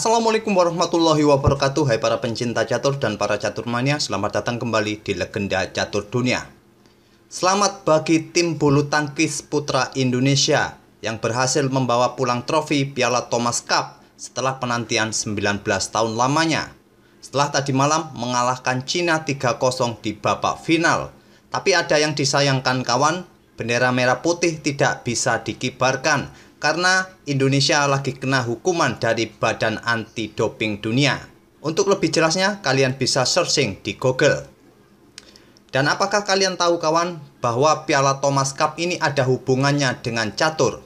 Assalamualaikum warahmatullahi wabarakatuh Hai para pencinta catur dan para catur mania Selamat datang kembali di Legenda Catur Dunia Selamat bagi tim bulu tangkis putra Indonesia Yang berhasil membawa pulang trofi Piala Thomas Cup Setelah penantian 19 tahun lamanya Setelah tadi malam mengalahkan Cina 3-0 di babak final Tapi ada yang disayangkan kawan Bendera merah putih tidak bisa dikibarkan karena Indonesia lagi kena hukuman dari Badan Anti Doping Dunia. Untuk lebih jelasnya, kalian bisa searching di Google. Dan apakah kalian tahu kawan bahwa Piala Thomas Cup ini ada hubungannya dengan catur?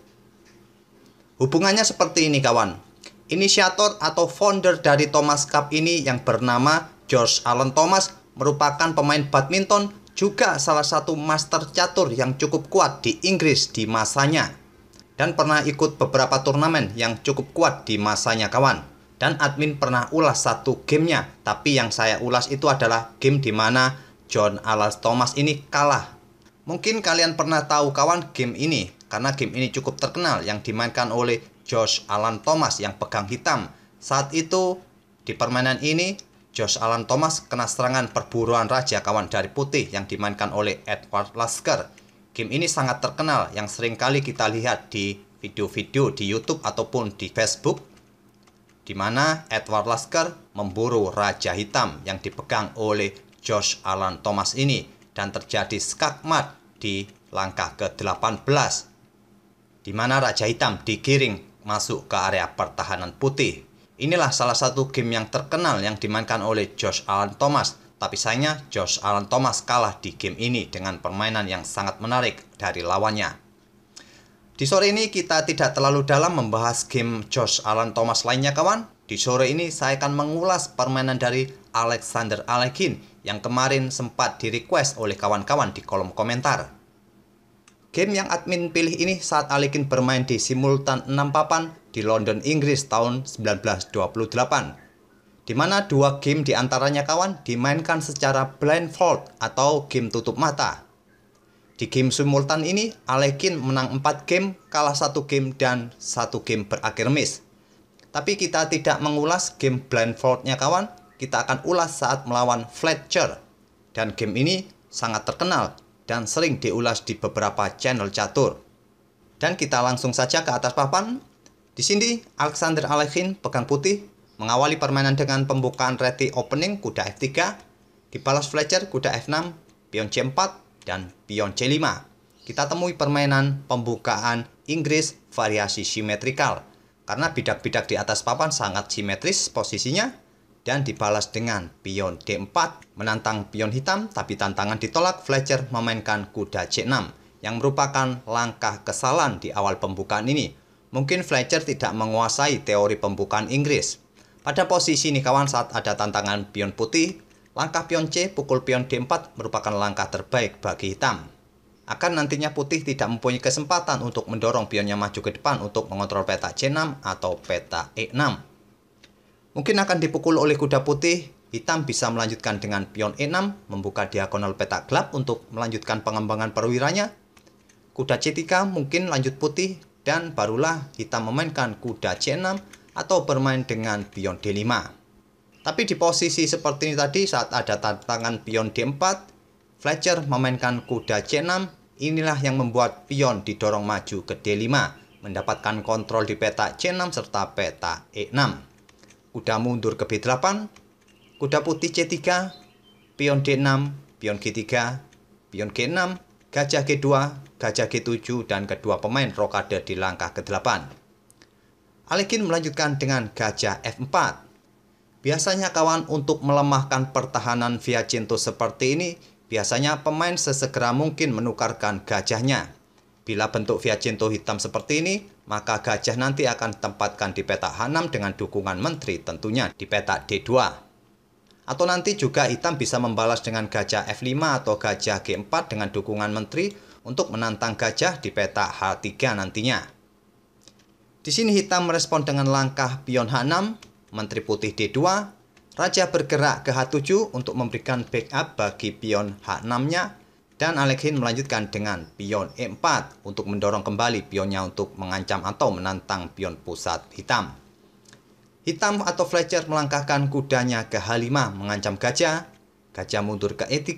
Hubungannya seperti ini kawan. Inisiator atau founder dari Thomas Cup ini yang bernama George Allen Thomas merupakan pemain badminton juga salah satu master catur yang cukup kuat di Inggris di masanya dan pernah ikut beberapa turnamen yang cukup kuat di masanya kawan. Dan admin pernah ulas satu gamenya, tapi yang saya ulas itu adalah game di mana John Alas Thomas ini kalah. Mungkin kalian pernah tahu kawan game ini, karena game ini cukup terkenal yang dimainkan oleh Josh Alan Thomas yang pegang hitam. Saat itu, di permainan ini, Josh Alan Thomas kena serangan perburuan raja kawan dari putih yang dimainkan oleh Edward Lasker Game ini sangat terkenal yang sering kali kita lihat di video-video di YouTube ataupun di Facebook di mana Edward Lasker memburu Raja Hitam yang dipegang oleh Josh Alan Thomas ini dan terjadi skakmat di langkah ke-18 di mana Raja Hitam digiring masuk ke area pertahanan putih. Inilah salah satu game yang terkenal yang dimainkan oleh Josh Alan Thomas tapi sayangnya Josh Allen Thomas kalah di game ini dengan permainan yang sangat menarik dari lawannya. Di sore ini kita tidak terlalu dalam membahas game Josh Allen Thomas lainnya kawan. Di sore ini saya akan mengulas permainan dari Alexander Alekin yang kemarin sempat di request oleh kawan-kawan di kolom komentar. Game yang admin pilih ini saat Alekin bermain di simultan 6 papan di London, Inggris tahun 1928 di mana dua game di antaranya kawan dimainkan secara blindfold atau game tutup mata. Di game simultan ini, Alekin menang 4 game, kalah 1 game, dan 1 game berakhir miss. Tapi kita tidak mengulas game blindfoldnya kawan, kita akan ulas saat melawan Fletcher. Dan game ini sangat terkenal dan sering diulas di beberapa channel catur. Dan kita langsung saja ke atas papan. Di sini, Alexander Alekin pegang putih Mengawali permainan dengan pembukaan reti opening kuda f3, dibalas Fletcher kuda f6, pion c4, dan pion c5. Kita temui permainan pembukaan Inggris variasi simetrikal, karena bidak-bidak di atas papan sangat simetris posisinya, dan dibalas dengan pion d4, menantang pion hitam, tapi tantangan ditolak, Fletcher memainkan kuda c6, yang merupakan langkah kesalahan di awal pembukaan ini. Mungkin Fletcher tidak menguasai teori pembukaan Inggris, pada posisi ini kawan saat ada tantangan pion putih, langkah pion C pukul pion D4 merupakan langkah terbaik bagi hitam. Akan nantinya putih tidak mempunyai kesempatan untuk mendorong pionnya maju ke depan untuk mengontrol peta C6 atau peta E6. Mungkin akan dipukul oleh kuda putih, hitam bisa melanjutkan dengan pion E6 membuka diagonal peta gelap untuk melanjutkan pengembangan perwiranya. Kuda C3 mungkin lanjut putih dan barulah hitam memainkan kuda C6 atau bermain dengan pion D5. Tapi di posisi seperti ini tadi saat ada tantangan pion D4, Fletcher memainkan kuda C6, inilah yang membuat pion didorong maju ke D5, mendapatkan kontrol di peta C6 serta peta E6. Kuda mundur ke B8, kuda putih C3, pion D6, pion G3, pion G6, gajah G2, gajah G7, dan kedua pemain rokade di langkah ke-8. Alekin melanjutkan dengan gajah F4. Biasanya kawan untuk melemahkan pertahanan via cinto seperti ini, biasanya pemain sesegera mungkin menukarkan gajahnya. Bila bentuk via cinto hitam seperti ini, maka gajah nanti akan tempatkan di petak H6 dengan dukungan menteri tentunya di petak D2. Atau nanti juga hitam bisa membalas dengan gajah F5 atau gajah G4 dengan dukungan menteri untuk menantang gajah di petak H3 nantinya. Di sini hitam merespon dengan langkah pion H6, menteri putih D2, raja bergerak ke H7 untuk memberikan backup bagi pion H6-nya, dan Alekhin melanjutkan dengan pion E4 untuk mendorong kembali pionnya untuk mengancam atau menantang pion pusat hitam. Hitam atau Fletcher melangkahkan kudanya ke H5 mengancam gajah, gajah mundur ke E3,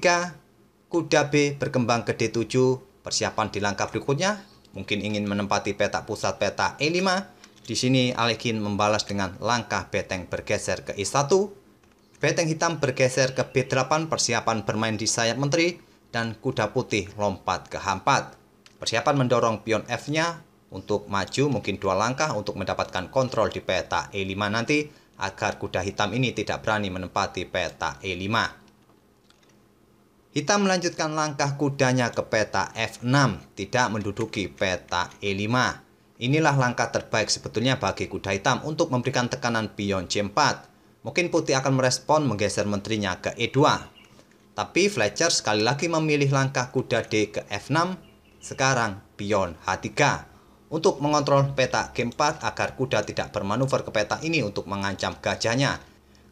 kuda B berkembang ke D7, persiapan di langkah berikutnya Mungkin ingin menempati petak pusat peta E5. Di sini Alekin membalas dengan langkah beteng bergeser ke E1. Beteng hitam bergeser ke B8 persiapan bermain di sayap menteri dan kuda putih lompat ke H4. Persiapan mendorong pion F-nya untuk maju mungkin dua langkah untuk mendapatkan kontrol di peta E5 nanti agar kuda hitam ini tidak berani menempati peta E5 kita melanjutkan langkah kudanya ke peta F6, tidak menduduki peta E5. Inilah langkah terbaik sebetulnya bagi kuda hitam untuk memberikan tekanan pion C4. Mungkin putih akan merespon menggeser menterinya ke E2. Tapi Fletcher sekali lagi memilih langkah kuda D ke F6, sekarang pion H3 untuk mengontrol peta G4 agar kuda tidak bermanuver ke peta ini untuk mengancam gajahnya.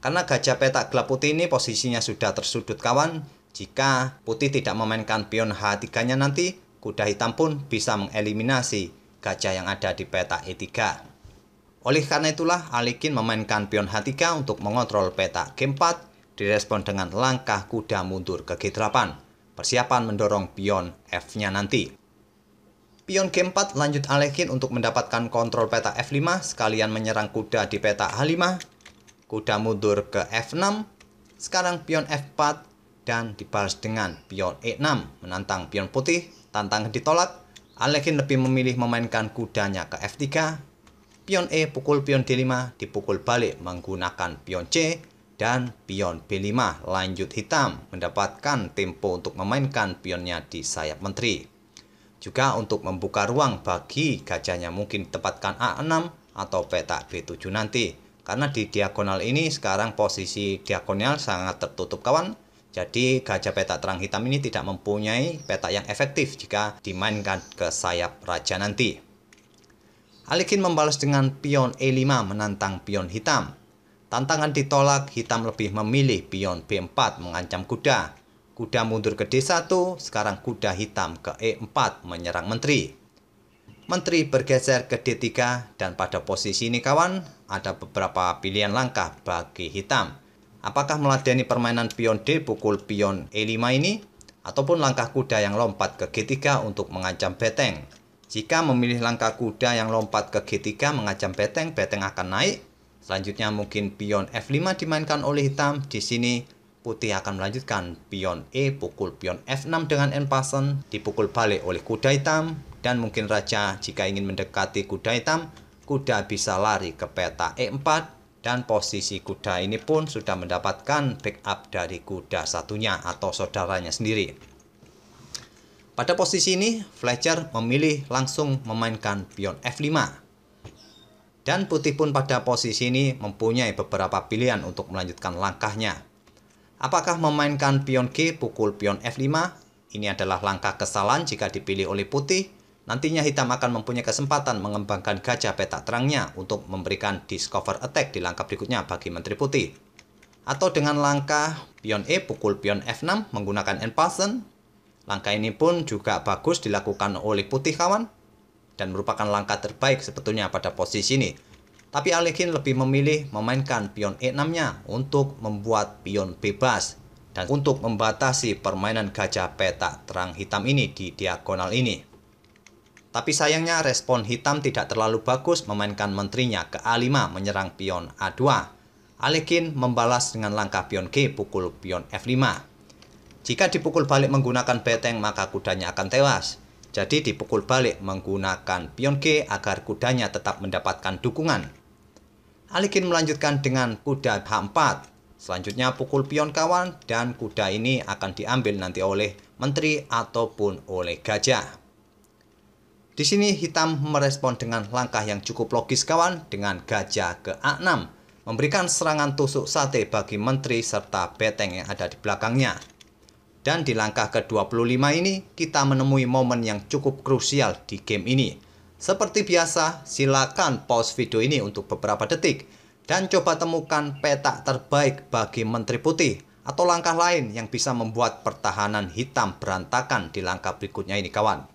Karena gajah peta gelap putih ini posisinya sudah tersudut kawan, jika putih tidak memainkan pion H3-nya nanti, kuda hitam pun bisa mengeliminasi gajah yang ada di peta E3. Oleh karena itulah, Alikin memainkan pion H3 untuk mengontrol peta G4, direspon dengan langkah kuda mundur ke G8. Persiapan mendorong pion F-nya nanti. Pion G4 lanjut Alekin untuk mendapatkan kontrol peta F5 sekalian menyerang kuda di peta H5. Kuda mundur ke F6. Sekarang pion F4 dan dibalas dengan pion e6 menantang pion putih, tantangan ditolak. Alekin lebih memilih memainkan kudanya ke f3. Pion e pukul pion d5 dipukul balik menggunakan pion c dan pion b5 lanjut hitam mendapatkan tempo untuk memainkan pionnya di sayap menteri. Juga untuk membuka ruang bagi gajahnya mungkin ditempatkan a6 atau petak b7 nanti. Karena di diagonal ini sekarang posisi diagonal sangat tertutup kawan jadi gajah petak terang hitam ini tidak mempunyai petak yang efektif jika dimainkan ke sayap raja nanti. Alikin membalas dengan pion E5 menantang pion hitam. Tantangan ditolak, hitam lebih memilih pion B4 mengancam kuda. Kuda mundur ke D1, sekarang kuda hitam ke E4 menyerang menteri. Menteri bergeser ke D3 dan pada posisi ini kawan, ada beberapa pilihan langkah bagi hitam Apakah meladeni permainan pion D pukul pion E5 ini? Ataupun langkah kuda yang lompat ke G3 untuk mengancam beteng? Jika memilih langkah kuda yang lompat ke G3 mengancam beteng, beteng akan naik. Selanjutnya mungkin pion F5 dimainkan oleh hitam. Di sini putih akan melanjutkan pion E pukul pion F6 dengan pasen. dipukul balik oleh kuda hitam. Dan mungkin raja jika ingin mendekati kuda hitam, kuda bisa lari ke peta E4 dan posisi kuda ini pun sudah mendapatkan backup dari kuda satunya atau saudaranya sendiri. Pada posisi ini, Fletcher memilih langsung memainkan pion F5. Dan putih pun pada posisi ini mempunyai beberapa pilihan untuk melanjutkan langkahnya. Apakah memainkan pion G pukul pion F5? Ini adalah langkah kesalahan jika dipilih oleh putih Nantinya hitam akan mempunyai kesempatan mengembangkan gajah peta terangnya untuk memberikan discover attack di langkah berikutnya bagi Menteri Putih. Atau dengan langkah pion E pukul pion F6 menggunakan Enpassen. Langkah ini pun juga bagus dilakukan oleh putih kawan dan merupakan langkah terbaik sebetulnya pada posisi ini. Tapi Alekhine lebih memilih memainkan pion E6-nya untuk membuat pion bebas dan untuk membatasi permainan gajah petak terang hitam ini di diagonal ini. Tapi sayangnya respon hitam tidak terlalu bagus memainkan menterinya ke A5 menyerang pion A2. Alekin membalas dengan langkah pion G pukul pion F5. Jika dipukul balik menggunakan beteng maka kudanya akan tewas. Jadi dipukul balik menggunakan pion G agar kudanya tetap mendapatkan dukungan. Alekin melanjutkan dengan kuda H4. Selanjutnya pukul pion kawan dan kuda ini akan diambil nanti oleh menteri ataupun oleh gajah. Di sini hitam merespon dengan langkah yang cukup logis kawan dengan gajah ke A6, memberikan serangan tusuk sate bagi menteri serta beteng yang ada di belakangnya. Dan di langkah ke-25 ini, kita menemui momen yang cukup krusial di game ini. Seperti biasa, silakan pause video ini untuk beberapa detik, dan coba temukan peta terbaik bagi Menteri Putih, atau langkah lain yang bisa membuat pertahanan hitam berantakan di langkah berikutnya ini kawan.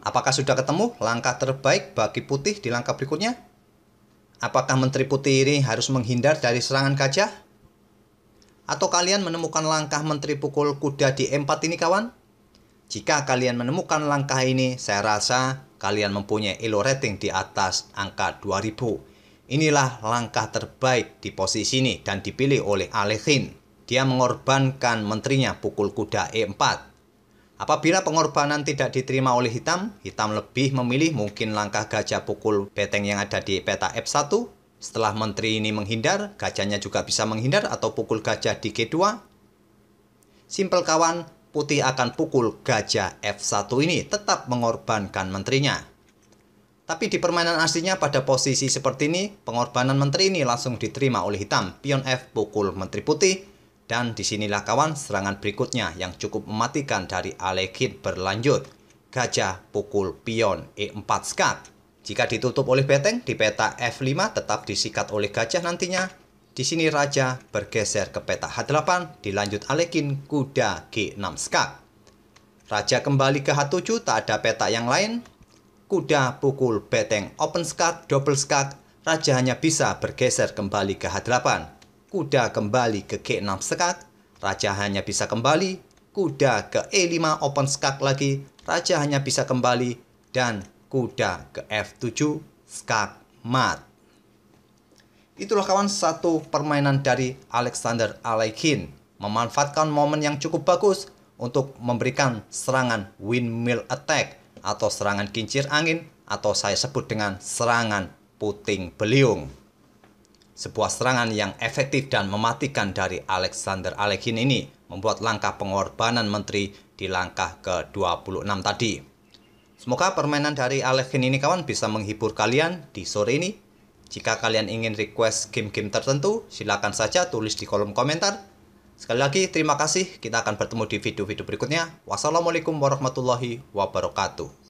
apakah sudah ketemu langkah terbaik bagi putih di langkah berikutnya? Apakah Menteri Putih ini harus menghindar dari serangan gajah? Atau kalian menemukan langkah Menteri Pukul Kuda di M4 ini kawan? Jika kalian menemukan langkah ini, saya rasa kalian mempunyai elo rating di atas angka 2000. Inilah langkah terbaik di posisi ini dan dipilih oleh Alekhin. Dia mengorbankan menterinya pukul kuda E4 Apabila pengorbanan tidak diterima oleh hitam, hitam lebih memilih mungkin langkah gajah pukul beteng yang ada di peta F1. Setelah menteri ini menghindar, gajahnya juga bisa menghindar atau pukul gajah di G2. Simpel kawan, putih akan pukul gajah F1 ini tetap mengorbankan menterinya. Tapi di permainan aslinya pada posisi seperti ini, pengorbanan menteri ini langsung diterima oleh hitam. Pion F pukul menteri putih, dan disinilah kawan serangan berikutnya yang cukup mematikan dari Alekhid berlanjut. Gajah pukul pion E4 skat. Jika ditutup oleh beteng, di peta F5 tetap disikat oleh gajah nantinya. Di sini raja bergeser ke peta H8, dilanjut Alekin kuda G6 skak. Raja kembali ke H7, tak ada peta yang lain. Kuda pukul beteng open skak, double skak. raja hanya bisa bergeser kembali ke H8 kuda kembali ke G6 skak, raja hanya bisa kembali, kuda ke E5 open skak lagi, raja hanya bisa kembali, dan kuda ke F7 skak mat. Itulah kawan satu permainan dari Alexander Alekhine memanfaatkan momen yang cukup bagus untuk memberikan serangan windmill attack atau serangan kincir angin atau saya sebut dengan serangan puting beliung. Sebuah serangan yang efektif dan mematikan dari Alexander Alekhine ini membuat langkah pengorbanan menteri di langkah ke-26 tadi. Semoga permainan dari Alekhine ini kawan bisa menghibur kalian di sore ini. Jika kalian ingin request game-game tertentu, silakan saja tulis di kolom komentar. Sekali lagi terima kasih, kita akan bertemu di video-video berikutnya. Wassalamualaikum warahmatullahi wabarakatuh.